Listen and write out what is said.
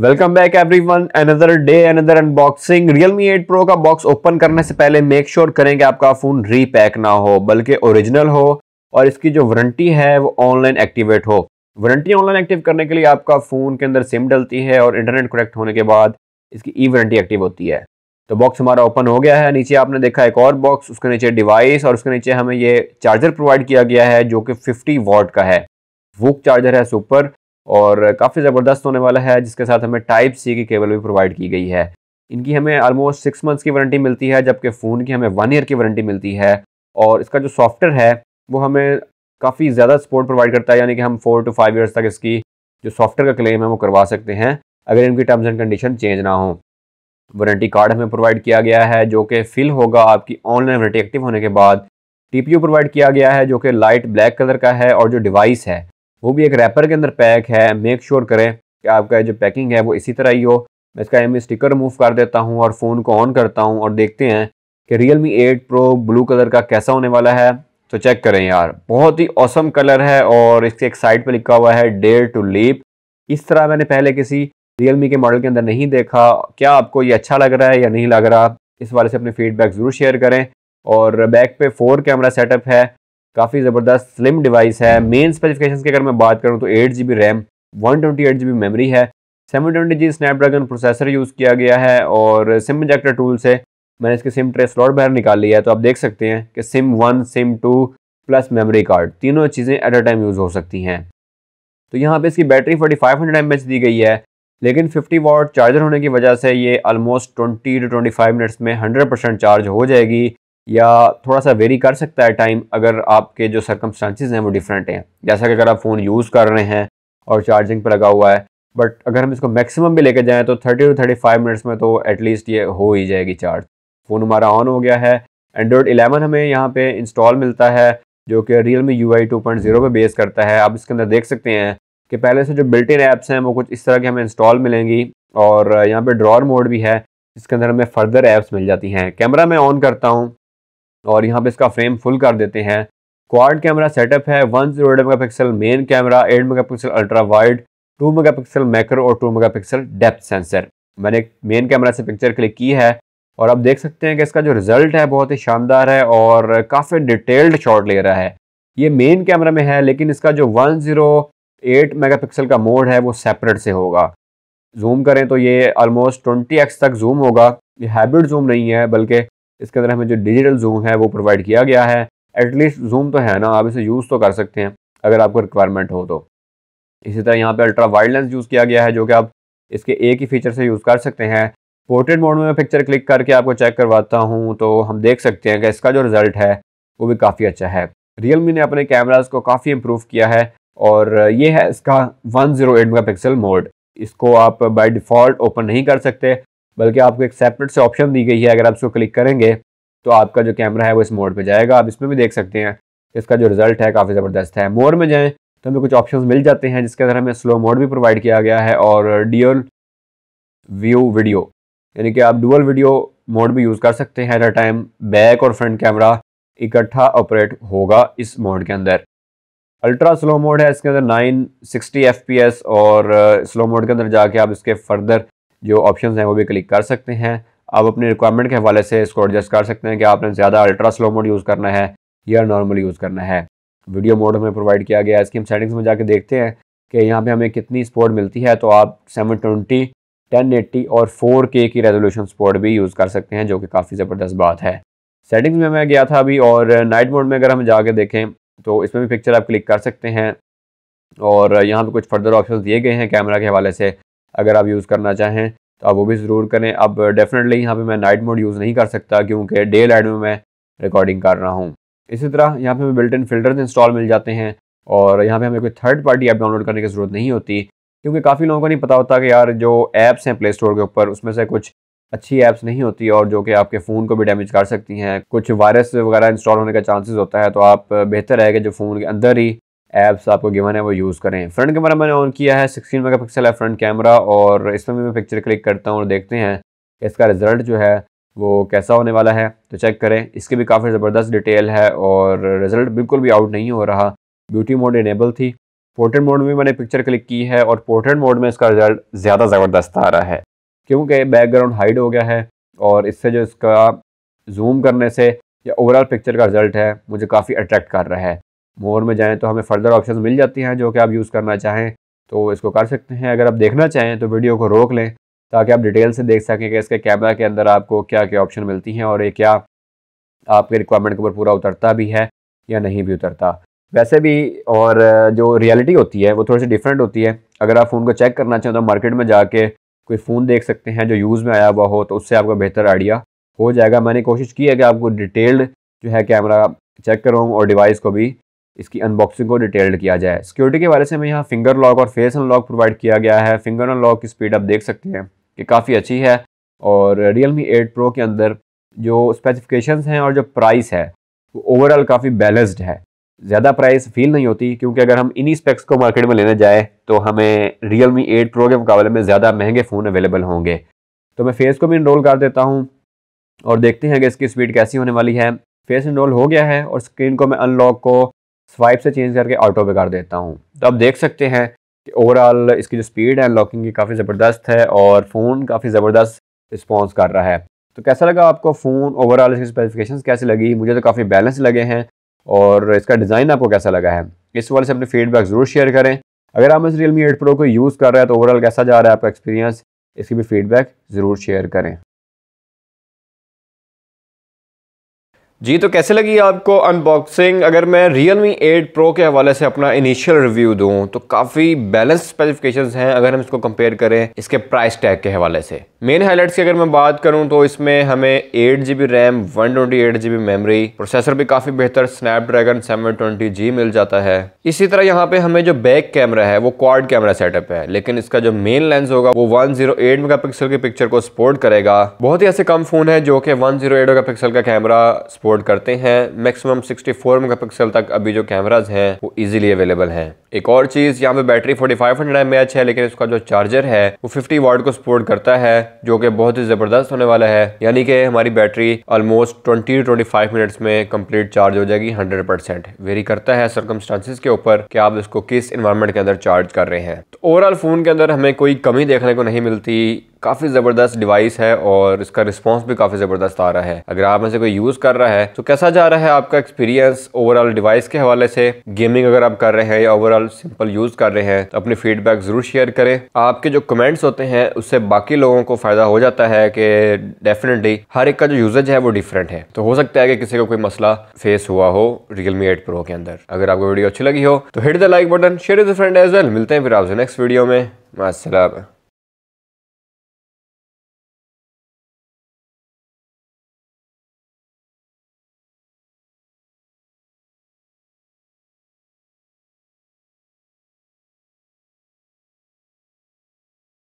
welcome back everyone another day another unboxing Realme 8 pro का box open करने से पहले मेक श्योर sure करें कि आपका फ़ोन रीपैक ना हो बल्कि ओरिजिनल हो और इसकी जो वारंटी है वो ऑनलाइन एक्टिवेट हो वारंटी ऑनलाइन एक्टिव करने के लिए आपका फ़ोन के अंदर सिम डलती है और इंटरनेट कनेक्ट होने के बाद इसकी ई वारंटी एक्टिव होती है तो बॉक्स हमारा ओपन हो गया है नीचे आपने देखा एक और बॉक्स उसके नीचे डिवाइस और उसके नीचे हमें ये चार्जर प्रोवाइड किया गया है जो कि 50 वॉट का है वो चार्जर है सुपर और काफ़ी ज़बरदस्त होने वाला है जिसके साथ हमें टाइप सी की केबल भी प्रोवाइड की गई है इनकी हमें ऑलमोस्ट सिक्स मंथ्स की वारंटी मिलती है जबकि फ़ोन की हमें वन ईयर की वारंटी मिलती है और इसका जो सॉफ्टवेयर है वो हमें काफ़ी ज़्यादा सपोर्ट प्रोवाइड करता है यानी कि हम फोर टू फाइव ईयर्स तक इसकी जो सॉफ्टवेयर का क्लेम है वो करवा सकते हैं अगर इनकी टर्म्स एंड कंडीशन चेंज ना हो वारंटी कार्ड हमें प्रोवाइड किया गया है जो कि फिल होगा आपकी ऑनलाइन वारंटी एक्टिव होने के बाद टी प्रोवाइड किया गया है जो कि लाइट ब्लैक कलर का है और जो डिवाइस है वो भी एक रैपर के अंदर पैक है मेक श्योर sure करें कि आपका जो पैकिंग है वो इसी तरह ही हो मैं इसका एम स्टिकर रिमूव कर देता हूँ और फ़ोन को ऑन करता हूँ और देखते हैं कि Realme eight pro blue colour का कैसा होने वाला है तो चेक करें यार बहुत ही औसम कलर है और इसके एक साइड पर लिखा हुआ है डेयर टू लीप इस तरह मैंने पहले किसी रियल के मॉडल के अंदर नहीं देखा क्या आपको ये अच्छा लग रहा है या नहीं लग रहा इस वाले से अपने फीडबैक ज़रूर शेयर करें और बैक पे फोर कैमरा सेटअप है काफ़ी ज़बरदस्त स्लिम डिवाइस है मेन स्पेसिफिकेशंस की अगर मैं बात करूँ तो eight G B RAM one twenty eight G B memory है seven twenty G Snapdragon processor use किया गया है और सिम इंजेक्टर टूल से मैंने इसके सिम ट्रे स्लॉट बाहर निकाल लिया है तो आप देख सकते हैं कि SIM one SIM two plus memory card तीनों चीज़ें एट अ टाइम यूज़ हो सकती हैं तो यहाँ पे इसकी बैटरी फोर्टी फाइव हंड्रेड दी गई है लेकिन 50 वॉट चार्जर होने की वजह से ये आलमोस्ट 20 टू 25 मिनट्स में 100 परसेंट चार्ज हो जाएगी या थोड़ा सा वेरी कर सकता है टाइम अगर आपके जो सर्कमस्टांसिस हैं वो डिफरेंट हैं जैसा कि अगर आप फ़ोन यूज़ कर रहे हैं और चार्जिंग पर लगा हुआ है बट अगर हम इसको मैक्सिमम भी लेके जाएं तो 30 टू 35 मिनट्स में तो एटलीस्ट ये हो ही जाएगी चार्ज फ़ोन हमारा ऑन हो गया है एंड्रॉयड एलेवन हमें यहाँ पर इंस्टॉल मिलता है जो कि Realme U I two point zero पर बेस करता है आप इसके अंदर देख सकते हैं कि पहले से जो बिल्टिन ऐप्स हैं वो कुछ इस तरह के हमें इंस्टॉल मिलेंगी और यहाँ पर ड्रॉर मोड भी है इसके अंदर हमें फर्दर ऐप्स मिल जाती हैं कैमरा मैं ऑन करता हूँ और यहाँ पे इसका फ्रेम फुल कर देते हैं क्वाड कैमरा सेटअप है one zero eight megapixel main camera eight megapixel ultra wide two megapixel macro और two megapixel depth sensor मैंने मेन कैमरा से पिक्चर क्लिक की है और आप देख सकते हैं कि इसका जो रिज़ल्ट है बहुत ही शानदार है और काफ़ी डिटेल्ड शॉट ले रहा है ये मेन कैमरा में है लेकिन इसका जो मेगा मेगापिक्सल का मोड है वो सेपरेट से होगा जूम करें तो ये ऑलमोस्ट 20x तक जूम होगा ये हाइब्रिड जूम नहीं है बल्कि इसके अंदर हमें जो डिजिटल जूम है वो प्रोवाइड किया गया है एटलीस्ट जूम तो है ना आप इसे यूज़ तो कर सकते हैं अगर आपको रिक्वायरमेंट हो तो इसी तरह यहाँ पे अल्ट्रा वाइड लेंस यूज़ किया गया है जो कि आप इसके एक ही फीचर से यूज़ कर सकते हैं पोर्ट्रेट मोड में पिक्चर क्लिक करके आपको चेक करवाता हूँ तो हम देख सकते हैं कि इसका जो रिज़ल्ट है वो भी काफ़ी अच्छा है रियल मी ने अपने कैमराज को काफ़ी इम्प्रूव किया है और ये है इसका one zero eight megapixel mode इसको आप बाई डिफ़ॉल्ट ओपन नहीं कर सकते बल्कि आपको एक सेपरेट से ऑप्शन दी गई है अगर आप इसको क्लिक करेंगे तो आपका जो कैमरा है वो इस मोड पे जाएगा आप इसमें भी देख सकते हैं इसका जो रिज़ल्ट है काफ़ी ज़बरदस्त है मोड में जाएँ तो हमें कुछ ऑप्शन मिल जाते हैं जिसके अंदर हमें स्लो मोड भी प्रोवाइड किया गया है और डियल व्यू वीडियो यानी कि आप डुअल वीडियो मोड भी यूज़ कर सकते हैं एट अ टाइम बैक और फ्रंट कैमरा इकट्ठा ऑपरेट होगा इस मोड के अंदर अल्ट्रा स्लो मोड है इसके अंदर 960 fps और स्लो uh, मोड के अंदर जाके आप इसके फर्दर जो ऑप्शन हैं वो भी क्लिक कर सकते हैं आप अपनी रिक्वायरमेंट के हवाले से इसको एडजस्ट कर सकते हैं कि आपने ज़्यादा अल्ट्रा स्लो मोड यूज़ करना है या नॉर्मल यूज़ करना है वीडियो मोड हमें प्रोवाइड किया गया है इसकी हम सेटिंग्स में जाके देखते हैं कि यहाँ पे हमें कितनी स्पोर्ट मिलती है तो आप सेवन ट्वेंटी टेन एट्टी और फोर के की रेजोल्यूशन स्पोर्ट भी यूज़ कर सकते हैं जो कि काफ़ी ज़बरदस्त बात है सेटिंग्स में मैं गया था अभी और नाइट मोड में अगर हम जाके देखें तो इसमें भी पिक्चर आप क्लिक कर सकते हैं और यहाँ पर कुछ फर्दर ऑप्शन दिए गए हैं कैमरा के हवाले से अगर आप यूज़ करना चाहें तो आप वो भी ज़रूर करें अब डेफिनेटली यहाँ पे मैं नाइट मोड यूज़ नहीं कर सकता क्योंकि डे लाइट में मैं रिकॉर्डिंग कर रहा हूँ इसी तरह यहाँ पे हमें बिल्ट इन इंस्टॉल मिल जाते हैं और यहाँ पे हमें कोई थर्ड पार्टी ऐप डाउनलोड करने की ज़रूरत नहीं होती क्योंकि काफ़ी लोगों को नहीं पता होता कि यार जो ऐप्स हैं प्ले स्टोर के ऊपर उसमें से कुछ अच्छी ऐप्स नहीं होती और जो कि आपके फ़ोन को भी डैमेज कर सकती हैं कुछ वायरस वगैरह इंस्टॉल होने का चांसेस होता है तो आप बेहतर है कि जो फ़ोन के अंदर ही ऐप्स आपको गिवन है वो यूज़ करें फ्रंट कैमरा मैंने ऑन किया है सिक्सटीन मेगापिक्सल है फ्रंट कैमरा और इसमें भी मैं पिक्चर क्लिक करता हूँ और देखते हैं इसका रिज़ल्ट जो है वो कैसा होने वाला है तो चेक करें इसके भी काफ़ी ज़बरदस्त डिटेल है और रिज़ल्ट बिल्कुल भी आउट नहीं हो रहा ब्यूटी मोड इनेबल थी पोर्ट्रेट मोड में मैंने पिक्चर क्लिक की है और पोर्ट्रेट मोड में इसका रिज़ल्ट ज़्यादा ज़बरदस्त आ रहा है क्योंकि बैकग्राउंड हाइड हो गया है और इससे जो इसका जूम करने से या ओवरऑल पिक्चर का रिज़ल्ट है मुझे काफ़ी अट्रैक्ट कर रहा है मोर में जाएँ तो हमें फर्दर ऑप्शन मिल जाती हैं जो कि आप यूज़ करना चाहें तो इसको कर सकते हैं अगर आप देखना चाहें तो वीडियो को रोक लें ताकि आप डिटेल से देख सकें कि इसके कैमरा के अंदर आपको क्या क्या ऑप्शन मिलती हैं और ये क्या आपके रिक्वायरमेंट के ऊपर पूरा उतरता भी है या नहीं भी उतरता वैसे भी और जो रियलिटी होती है वो थोड़ी सी डिफरेंट होती है अगर आप फ़ोन को चेक करना चाहें तो मार्केट में जाके कोई फ़ोन देख सकते हैं जो यूज़ में आया हुआ हो तो उससे आपका बेहतर आइडिया हो जाएगा मैंने कोशिश की है कि आपको डिटेल्ड जो है कैमरा चेक करूँ और डिवाइस को भी इसकी अनबॉक्सिंग को डिटेल्ड किया जाए सिक्योरिटी के बारे से हमें यहाँ फिंगर लॉक और फेस अनलॉक प्रोवाइड किया गया है फिंगर अनलॉक की स्पीड आप देख सकते हैं कि काफ़ी अच्छी है और रियल मी एट प्रो के अंदर जो स्पेसिफिकेशन हैं और जो प्राइस है वो ओवरऑल काफ़ी बैलेंस्ड है ज़्यादा प्राइस फील नहीं होती क्योंकि अगर हम इन्हीं स्पेक्स को मार्केट में लेने जाएँ तो हमें रियल मी एट प्रो के मुकाबले में ज़्यादा महंगे फ़ोन अवेलेबल होंगे तो मैं फेस को भी इनरोल कर देता हूँ और देखते हैं कि इसकी स्पीड कैसी होने वाली है फेस इनरोल हो गया है और स्क्रीन को मैं अनलॉक को स्वाइप से चेंज करके ऑटो पे कर देता हूँ तो आप देख सकते हैं कि ओवरऑल इसकी जो स्पीड है लॉकिंग की काफ़ी ज़बरदस्त है और फ़ोन काफ़ी ज़बरदस्त रिस्पॉन्स कर रहा है तो कैसा लगा आपको फ़ोन ओवरऑल इसकी स्पेसिफिकेशन कैसी लगी मुझे तो काफ़ी बैलेंस लगे हैं और इसका डिज़ाइन आपको कैसा लगा है इस वाले से अपने फीडबैक ज़रूर शेयर करें अगर आप इस रियल मी एट प्रो को यूज़ कर रहे हैं तो ओवरऑल कैसा जा रहा है आपका एक्सपीरियंस इसकी भी फीडबैक ज़रूर शेयर करें जी तो कैसे लगी आपको अनबॉक्सिंग अगर मैं रियल मी एट प्रो के हवाले से अपना इनिशियल रिव्यू दूं तो काफ़ी बैलेंस स्पेसिफिकेशंस हैं अगर हम इसको कंपेयर करें इसके प्राइस टैग के हवाले से मेन हाइलाइट्स की अगर मैं बात करूं तो इसमें हमें eight G B RAM one twenty eight G B memory processor भी काफ़ी बेहतर स्नैपड्रैगन सेवन ट्वेंटी जी मिल जाता है इसी तरह यहाँ पे हमें जो बैक कैमरा है वो क्वाड कैमरा सेटअप है लेकिन इसका जो मेन लेंस होगा वो one zero eight megapixel की पिक्चर को सपोर्ट करेगा बहुत ही ऐसे कम फ़ोन है जो कि one zero eight megapixel का कैमरा सपोर्ट करते हैं मैक्सिमम 64 फोर मेगापिक्सल तक अभी जो कैमराज हैं वो इजीली अवेलेबल हैं एक और चीज़ यहाँ पे बैटरी 4500 mAh है लेकिन इसका जो चार्जर है वो 50 वाट को सपोर्ट करता है जो कि बहुत ही ज़बरदस्त होने वाला है यानी कि हमारी battery almost twenty two twenty minutes में कम्प्लीट चार्ज हो जाएगी हंड्रेड परसेंट वेरी करता है सरकमस्टांसिस के ऊपर कि आप इसको किस इन्वायरमेंट के अंदर चार्ज कर रहे हैं तो ओवरऑल फ़ोन के अंदर हमें कोई कमी देखने को नहीं मिलती काफ़ी ज़बरदस्त डिवाइस है और इसका रिस्पॉन्स भी काफ़ी ज़बरदस्त आ रहा है अगर आप में से कोई यूज़ कर रहा है तो कैसा जा रहा है आपका एक्सपीरियंस ओवरऑल डिवाइस के हवाले से गेमिंग अगर आप कर रहे हैं या ओवरऑल सिंपल यूज़ कर रहे हैं तो अपनी फीडबैक ज़रूर शेयर करें आपके जो कमेंट्स होते हैं उससे बाकी लोगों को फ़ायदा हो जाता है कि डेफिनेटली हर एक का जो यूजेज है वो डिफरेंट है तो हो सकता है कि किसी को कोई मसला फेस हुआ हो रियलमी एट प्रो के अंदर अगर आपको वीडियो अच्छी लगी हो तो hit the like button share is friend as well मिलते हैं फिर आपसे नेक्स्ट वीडियो में माशा